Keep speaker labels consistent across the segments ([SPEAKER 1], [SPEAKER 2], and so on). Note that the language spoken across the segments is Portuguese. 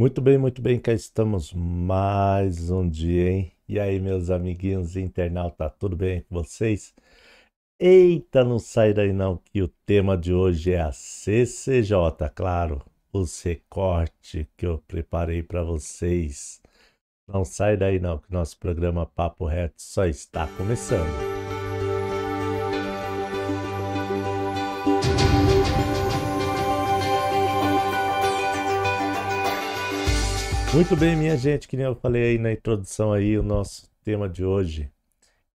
[SPEAKER 1] Muito bem, muito bem, cá estamos mais um dia, hein? E aí, meus amiguinhos internauta, tá tudo bem com vocês? Eita, não sai daí não, que o tema de hoje é a CCJ, claro, os recortes que eu preparei para vocês. Não sai daí não, que nosso programa Papo Reto só está começando. Muito bem, minha gente, que nem eu falei aí na introdução aí, o nosso tema de hoje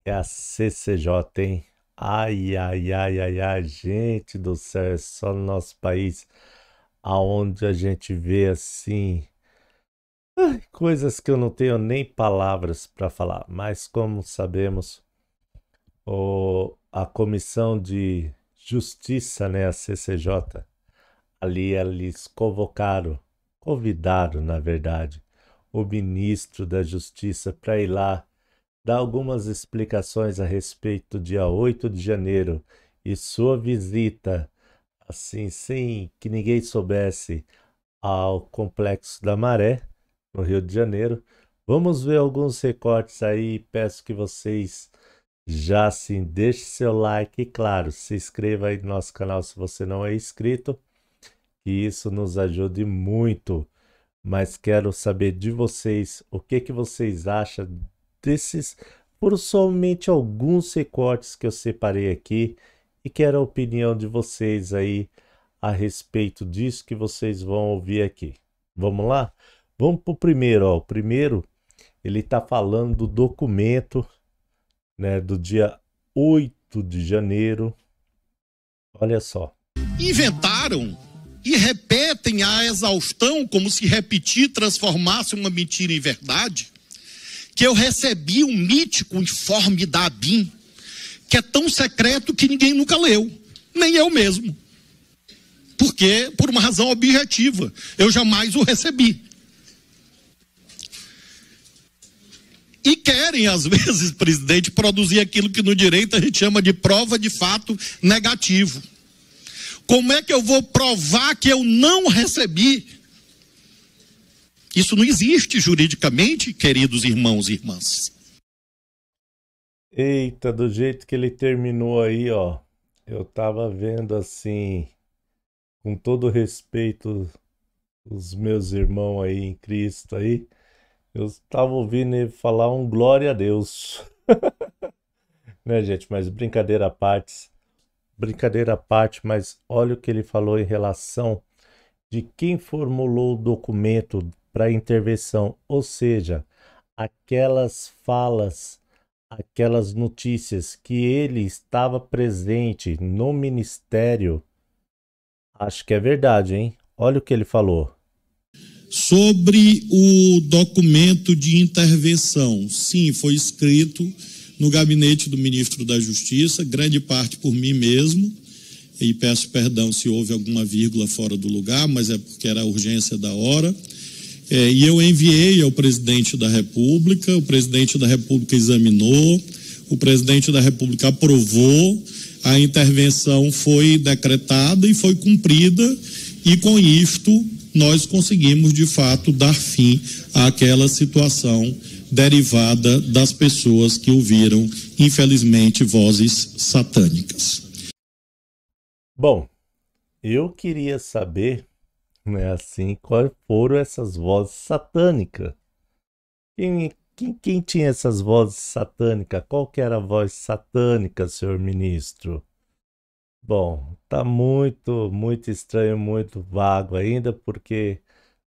[SPEAKER 1] é a CCJ, hein? Ai, ai, ai, ai, ai, gente do céu, é só no nosso país aonde a gente vê assim ai, coisas que eu não tenho nem palavras para falar, mas como sabemos, o, a Comissão de Justiça, né, a CCJ, ali eles convocaram convidaram, na verdade, o ministro da Justiça para ir lá dar algumas explicações a respeito do dia 8 de janeiro e sua visita, assim, sem que ninguém soubesse, ao Complexo da Maré, no Rio de Janeiro. Vamos ver alguns recortes aí. Peço que vocês já assim deixem seu like e, claro, se inscreva aí no nosso canal se você não é inscrito que isso nos ajude muito. Mas quero saber de vocês o que, que vocês acham desses, por somente alguns recortes que eu separei aqui e quero a opinião de vocês aí a respeito disso que vocês vão ouvir aqui. Vamos lá? Vamos para o primeiro. Ó. O primeiro, ele está falando do documento né, do dia 8 de janeiro. Olha só.
[SPEAKER 2] Inventaram e repetem a exaustão, como se repetir transformasse uma mentira em verdade, que eu recebi um mítico informe da ABIN, que é tão secreto que ninguém nunca leu, nem eu mesmo. Porque, por uma razão objetiva, eu jamais o recebi. E querem, às vezes, presidente, produzir aquilo que no direito a gente chama de prova de fato negativo como é que eu vou provar que eu não recebi? Isso não existe juridicamente, queridos irmãos e irmãs.
[SPEAKER 1] Eita, do jeito que ele terminou aí, ó. Eu tava vendo assim, com todo respeito os meus irmãos aí em Cristo aí, eu tava ouvindo ele falar um glória a Deus. né, gente, mas brincadeira à parte, brincadeira à parte, mas olha o que ele falou em relação de quem formulou o documento para intervenção, ou seja, aquelas falas, aquelas notícias que ele estava presente no ministério. Acho que é verdade, hein? Olha o que ele falou.
[SPEAKER 2] Sobre o documento de intervenção, sim, foi escrito no gabinete do ministro da Justiça, grande parte por mim mesmo, e peço perdão se houve alguma vírgula fora do lugar, mas é porque era a urgência da hora. É, e eu enviei ao presidente da República, o presidente da República examinou, o presidente da República aprovou, a intervenção foi decretada e foi cumprida, e com isto nós conseguimos de fato dar fim àquela situação derivada das pessoas que ouviram, infelizmente, vozes satânicas.
[SPEAKER 1] Bom, eu queria saber, né, assim, quais foram essas vozes satânicas. Quem, quem, quem tinha essas vozes satânicas? Qual que era a voz satânica, senhor ministro? Bom, tá muito, muito estranho, muito vago ainda, porque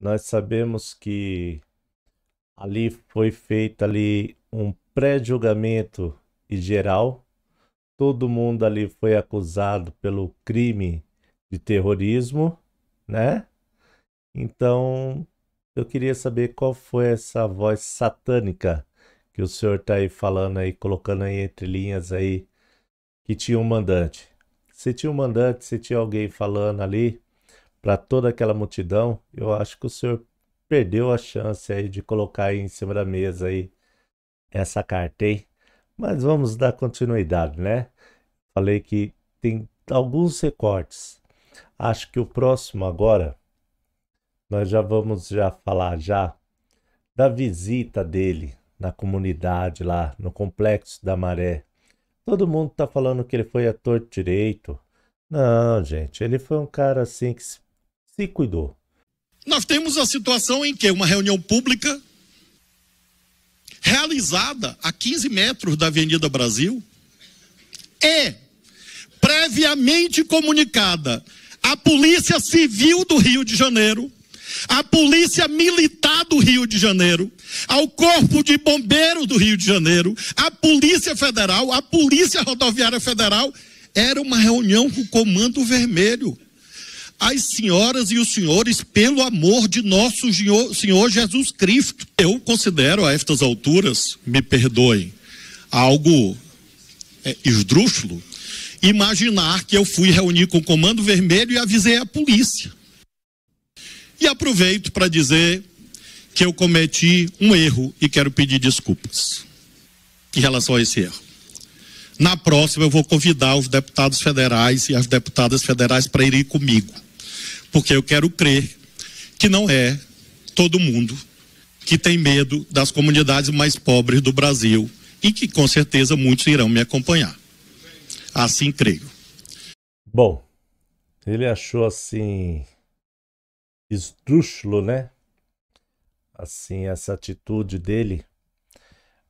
[SPEAKER 1] nós sabemos que Ali foi feito ali um pré-julgamento geral. Todo mundo ali foi acusado pelo crime de terrorismo, né? Então, eu queria saber qual foi essa voz satânica que o senhor está aí falando aí, colocando aí entre linhas aí, que tinha um mandante. Se tinha um mandante, se tinha alguém falando ali para toda aquela multidão, eu acho que o senhor perdeu a chance aí de colocar aí em cima da mesa aí essa carta, hein? Mas vamos dar continuidade, né? Falei que tem alguns recortes. Acho que o próximo agora nós já vamos já falar já da visita dele na comunidade lá no complexo da Maré. Todo mundo tá falando que ele foi ator direito. Não, gente, ele foi um cara assim que se cuidou.
[SPEAKER 2] Nós temos a situação em que uma reunião pública realizada a 15 metros da Avenida Brasil é previamente comunicada à Polícia Civil do Rio de Janeiro, à Polícia Militar do Rio de Janeiro, ao Corpo de Bombeiros do Rio de Janeiro, à Polícia Federal, à Polícia Rodoviária Federal. Era uma reunião com o Comando Vermelho as senhoras e os senhores, pelo amor de nosso Senhor Jesus Cristo. Eu considero a estas alturas, me perdoem, algo é, esdrúxulo, imaginar que eu fui reunir com o Comando Vermelho e avisei a polícia. E aproveito para dizer que eu cometi um erro e quero pedir desculpas em relação a esse erro. Na próxima, eu vou convidar os deputados federais e as deputadas federais para irem comigo porque eu quero crer que não é todo mundo que tem medo das comunidades mais pobres do Brasil
[SPEAKER 1] e que com certeza muitos irão me acompanhar. Assim creio. Bom, ele achou assim esdrúxulo, né? Assim, essa atitude dele.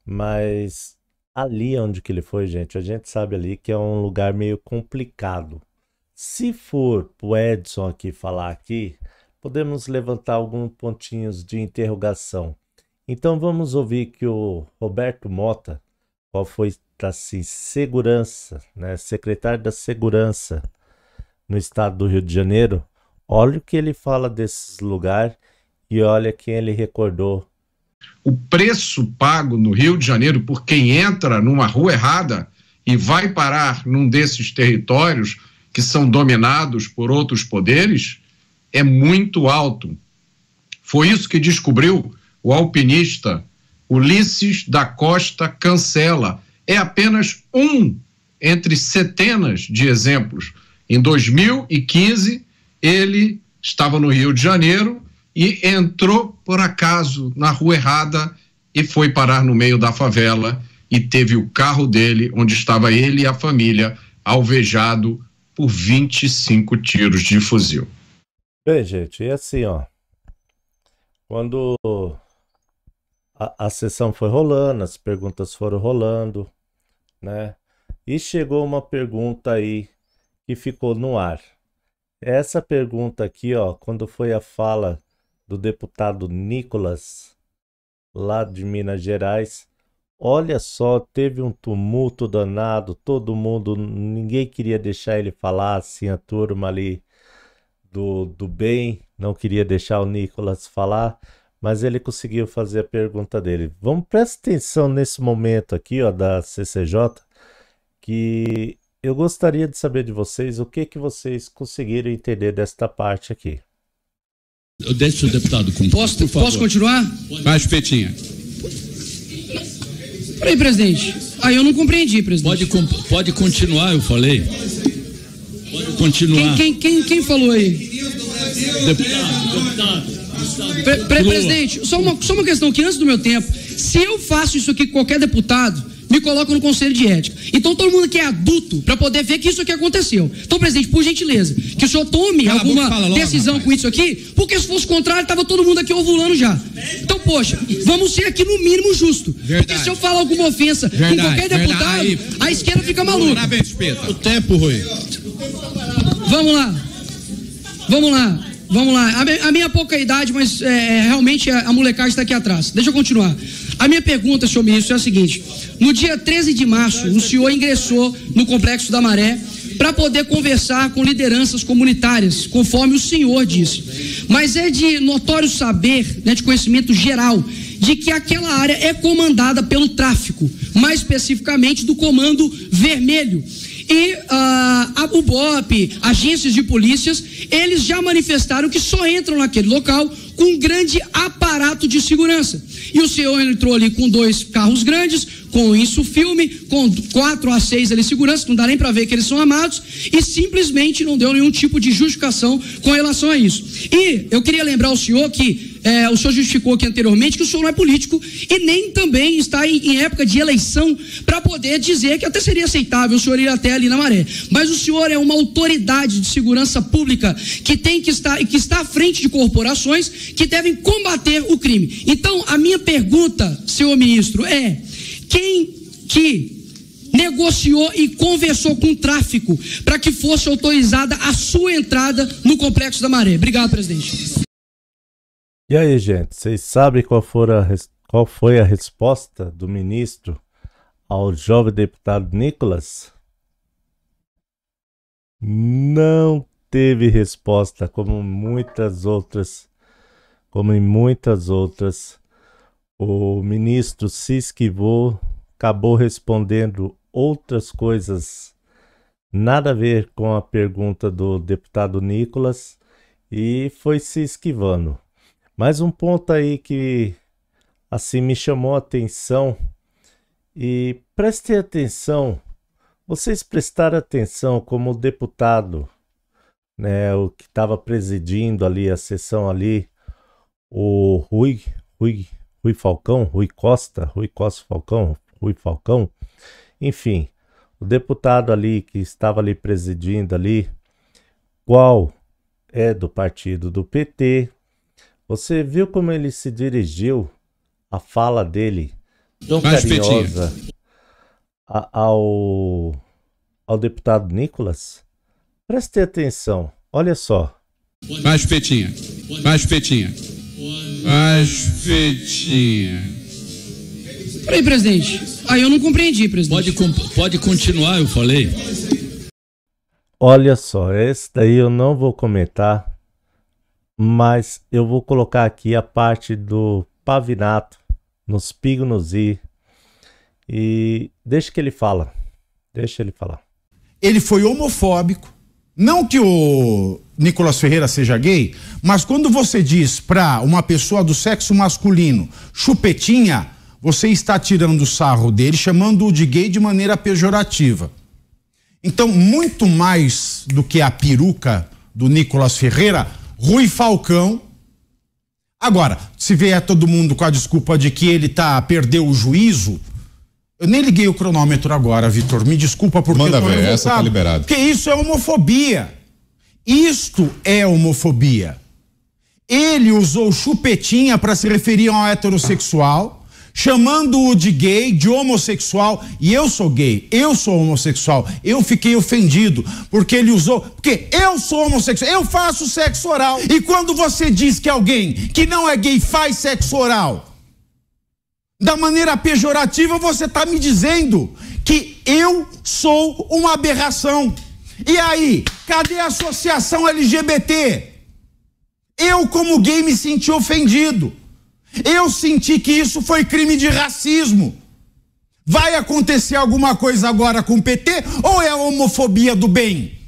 [SPEAKER 1] Mas ali é onde que ele foi, gente, a gente sabe ali que é um lugar meio complicado. Se for o Edson aqui falar aqui, podemos levantar alguns pontinhos de interrogação. Então vamos ouvir que o Roberto Mota, qual foi assim, segurança, né, secretário da segurança no estado do Rio de Janeiro, olha o que ele fala desses lugares e olha quem ele recordou. O preço pago no Rio de Janeiro por
[SPEAKER 3] quem entra numa rua errada e vai parar num desses territórios que são dominados por outros poderes é muito alto. Foi isso que descobriu o alpinista Ulisses da Costa Cancela. É apenas um entre centenas de exemplos. Em 2015, ele estava no Rio de Janeiro e entrou, por acaso, na rua errada e foi parar no meio da favela e teve o carro dele, onde estava ele e a família, alvejado por 25 tiros de fuzil.
[SPEAKER 1] Bem, gente, e assim, ó. Quando a, a sessão foi rolando, as perguntas foram rolando, né? E chegou uma pergunta aí que ficou no ar. Essa pergunta aqui, ó, quando foi a fala do deputado Nicolas, lá de Minas Gerais, Olha só, teve um tumulto danado, todo mundo, ninguém queria deixar ele falar, assim, a turma ali do, do bem, não queria deixar o Nicolas falar, mas ele conseguiu fazer a pergunta dele. Vamos prestar atenção nesse momento aqui, ó, da CCJ, que eu gostaria de saber de vocês o que, que vocês conseguiram entender desta parte aqui. Eu deixo o deputado
[SPEAKER 4] com. Posso, posso continuar? Mais petinha. Peraí, presidente. Aí ah, eu não compreendi, presidente. Pode, pode continuar, eu falei. Pode continuar. Quem, quem, quem, quem falou aí? Deputado, deputado. Pre, pre presidente, só uma, só uma questão que antes do meu tempo. Se eu faço isso aqui com qualquer deputado, me colocam no conselho de ética. Então todo mundo que é adulto para poder ver que isso aqui aconteceu. Então, presidente, por gentileza, que o senhor tome Cala alguma logo, decisão rapaz. com isso aqui, porque se fosse o contrário, estava todo mundo aqui ovulando já. Então, poxa, vamos ser aqui no mínimo justo. Verdade. Porque se eu falar alguma ofensa Verdade. com qualquer deputado, Aí, a esquerda fica maluca.
[SPEAKER 2] O tempo, Rui.
[SPEAKER 4] Vamos lá. Vamos lá. Vamos lá. A minha pouca idade, mas é, é realmente a molecagem está aqui atrás. Deixa eu continuar. A minha pergunta, senhor ministro, é a seguinte: no dia 13 de março, o senhor ingressou no Complexo da Maré para poder conversar com lideranças comunitárias, conforme o senhor disse. Mas é de notório saber, né, de conhecimento geral, de que aquela área é comandada pelo tráfico, mais especificamente do Comando Vermelho. E ah, a Bubop, agências de polícias, eles já manifestaram que só entram naquele local com um grande aparato de segurança. E o senhor entrou ali com dois carros grandes, com isso filme, com quatro a seis ali segurança, não dá nem para ver que eles são amados, e simplesmente não deu nenhum tipo de justificação com relação a isso. E eu queria lembrar ao senhor que é, o senhor justificou aqui anteriormente que o senhor não é político e nem também está em, em época de eleição para poder dizer que até seria aceitável o senhor ir até ali na maré. Mas o senhor é uma autoridade de segurança pública que tem que estar e que está à frente de corporações que devem combater o crime. Então, a minha pergunta, senhor ministro, é quem que negociou e conversou com o tráfico para que fosse autorizada a sua entrada no Complexo da Maré. Obrigado, presidente.
[SPEAKER 1] E aí, gente, vocês sabem qual, a, qual foi a resposta do ministro ao jovem deputado Nicolas? Não teve resposta, como muitas outras, como em muitas outras, o ministro se esquivou, acabou respondendo outras coisas nada a ver com a pergunta do deputado Nicolas e foi se esquivando. Mais um ponto aí que assim me chamou a atenção e prestem atenção, vocês prestaram atenção como deputado, né, o que estava presidindo ali a sessão ali, o Rui, Rui, Rui Falcão, Rui Costa, Rui Costa Falcão, Rui Falcão, enfim, o deputado ali que estava ali presidindo ali, qual é do partido do PT. Você viu como ele se dirigiu a fala dele tão Mais carinhosa a, ao ao deputado Nicolas? Preste atenção. Olha só.
[SPEAKER 4] Mais petinha. Mais petinha. Mais petinha. Peraí, presidente. Aí eu não compreendi, presidente. Pode, pode continuar, eu falei. Olha
[SPEAKER 1] só, esse daí eu não vou comentar, mas eu vou colocar aqui a parte do Pavinato nos Pignos e deixa que ele fala. Deixa ele falar.
[SPEAKER 3] Ele foi homofóbico. Não que o Nicolas Ferreira seja gay, mas quando você diz para uma pessoa do sexo masculino chupetinha, você está tirando o sarro dele, chamando-o de gay de maneira pejorativa. Então, muito mais do que a peruca do Nicolas Ferreira, Rui Falcão. Agora, se vier todo mundo com a desculpa de que ele tá perdeu o juízo, eu nem liguei o cronômetro agora, Vitor. Me desculpa por Manda ver, essa tá liberada. Porque isso é homofobia. Isto é homofobia. Ele usou chupetinha para se referir a um heterossexual chamando-o de gay, de homossexual, e eu sou gay, eu sou homossexual. Eu fiquei ofendido porque ele usou, porque eu sou homossexual, eu faço sexo oral. E quando você diz que alguém que não é gay faz sexo oral, da maneira pejorativa, você está me dizendo que eu sou uma aberração. E aí, cadê a associação LGBT? Eu, como gay, me senti ofendido. Eu senti que isso foi crime de racismo. Vai acontecer alguma coisa agora com o PT ou é a homofobia do bem?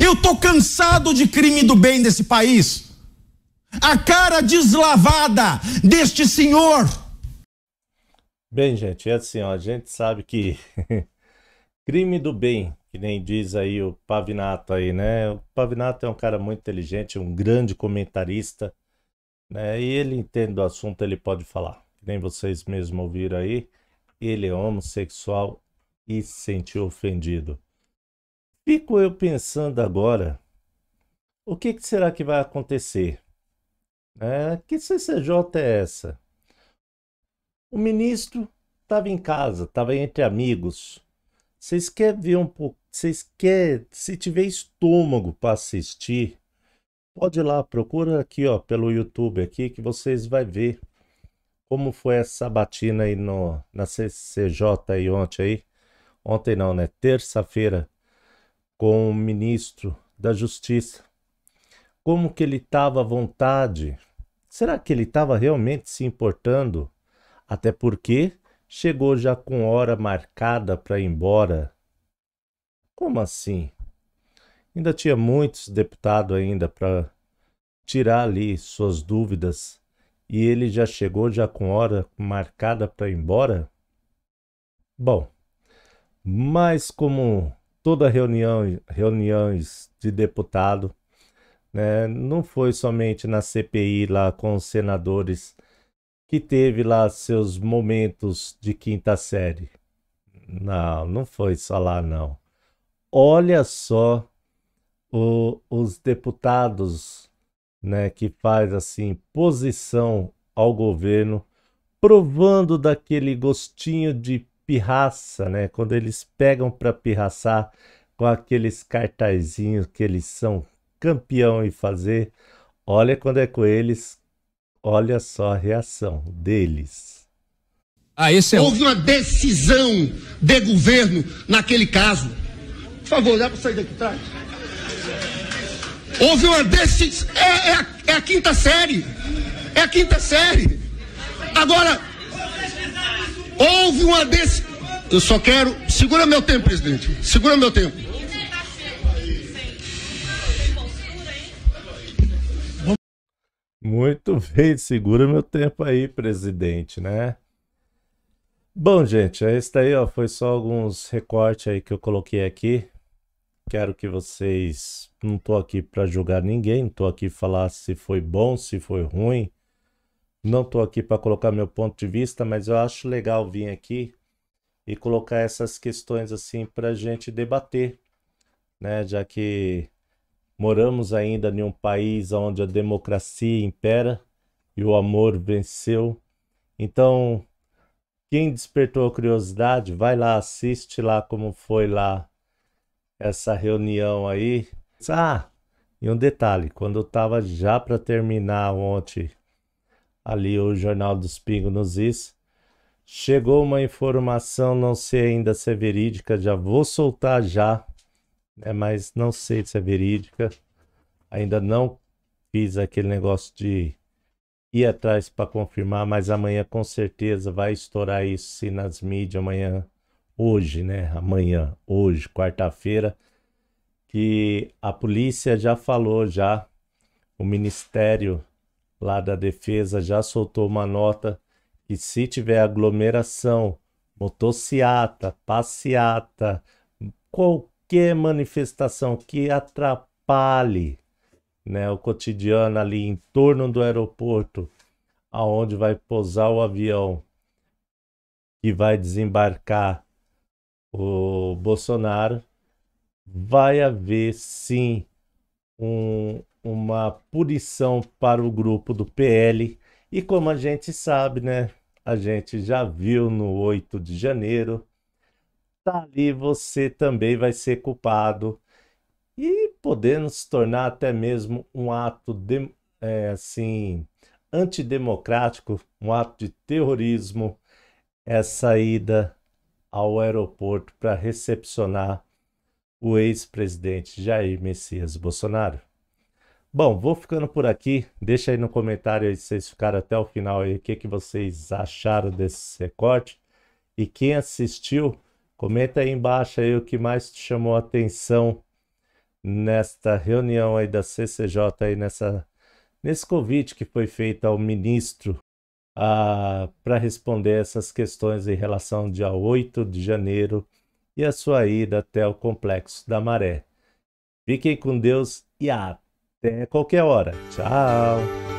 [SPEAKER 3] Eu tô cansado de crime do bem desse país. A cara deslavada deste senhor.
[SPEAKER 1] Bem, gente, é assim, ó, a gente sabe que crime do bem, que nem diz aí o Pavinato aí, né? O Pavinato é um cara muito inteligente, um grande comentarista né? E ele entende do assunto, ele pode falar. Nem vocês mesmos ouviram aí, ele é homossexual e se sentiu ofendido. Fico eu pensando agora, o que, que será que vai acontecer? É, que CCJ é essa? O ministro estava em casa, estava entre amigos. Vocês querem ver um pouco? Vocês querem? Se tiver estômago para assistir, Pode ir lá, procura aqui, ó, pelo YouTube aqui, que vocês vão ver como foi essa batina aí no, na CCJ aí ontem aí. Ontem não, né? Terça-feira, com o ministro da Justiça. Como que ele estava à vontade? Será que ele estava realmente se importando? Até porque chegou já com hora marcada para ir embora. Como assim? Ainda tinha muitos deputados ainda para tirar ali suas dúvidas e ele já chegou já com hora marcada para ir embora? Bom, mas como toda reunião reuniões de deputado, né, não foi somente na CPI lá com os senadores que teve lá seus momentos de quinta série. Não, não foi só lá não. Olha só o, os deputados né, que faz assim posição ao governo, provando daquele gostinho de pirraça, né? Quando eles pegam para pirraçar com aqueles cartazinhos que eles são campeão em fazer, olha quando é com eles, olha só a reação deles.
[SPEAKER 3] Ah, esse é Houve uma decisão de governo naquele caso. Por favor, dá para sair daqui atrás. Houve uma desses. É, é, a, é a quinta série. É a quinta série. Agora, houve uma desses. Eu só quero. Segura meu tempo, presidente. Segura meu tempo.
[SPEAKER 1] Muito bem, segura meu tempo aí, presidente, né? Bom, gente, esse é daí ó, foi só alguns recortes aí que eu coloquei aqui. Quero que vocês não estou aqui para julgar ninguém, não estou aqui para falar se foi bom, se foi ruim. Não estou aqui para colocar meu ponto de vista, mas eu acho legal vir aqui e colocar essas questões assim para a gente debater, né? Já que moramos ainda em um país onde a democracia impera e o amor venceu. Então, quem despertou a curiosidade, vai lá, assiste lá como foi lá essa reunião aí ah, e um detalhe, quando eu estava já para terminar ontem ali o Jornal dos Pingos nos Is, chegou uma informação, não sei ainda se é verídica, já vou soltar já, né, mas não sei se é verídica, ainda não fiz aquele negócio de ir atrás para confirmar, mas amanhã com certeza vai estourar isso nas mídias amanhã, hoje, né? Amanhã, hoje, quarta-feira, que a polícia já falou já, o Ministério lá da Defesa já soltou uma nota que se tiver aglomeração, motociata, passeata, qualquer manifestação que atrapalhe né, o cotidiano ali em torno do aeroporto, aonde vai pousar o avião que vai desembarcar o Bolsonaro, vai haver sim um, uma punição para o grupo do PL. E como a gente sabe, né? A gente já viu no 8 de janeiro, tá ali você também vai ser culpado e podendo se tornar até mesmo um ato de, é, assim antidemocrático, um ato de terrorismo, essa é ida ao aeroporto para recepcionar o ex-presidente Jair Messias Bolsonaro? Bom, vou ficando por aqui. Deixa aí no comentário aí, se vocês ficaram até o final aí, o que, que vocês acharam desse recorte. E quem assistiu, comenta aí embaixo aí o que mais te chamou a atenção nesta reunião aí da CCJ aí nessa nesse convite que foi feito ao ministro ah, para responder essas questões em relação ao dia 8 de janeiro e a sua ida até o Complexo da Maré. Fiquem com Deus e até qualquer hora. Tchau!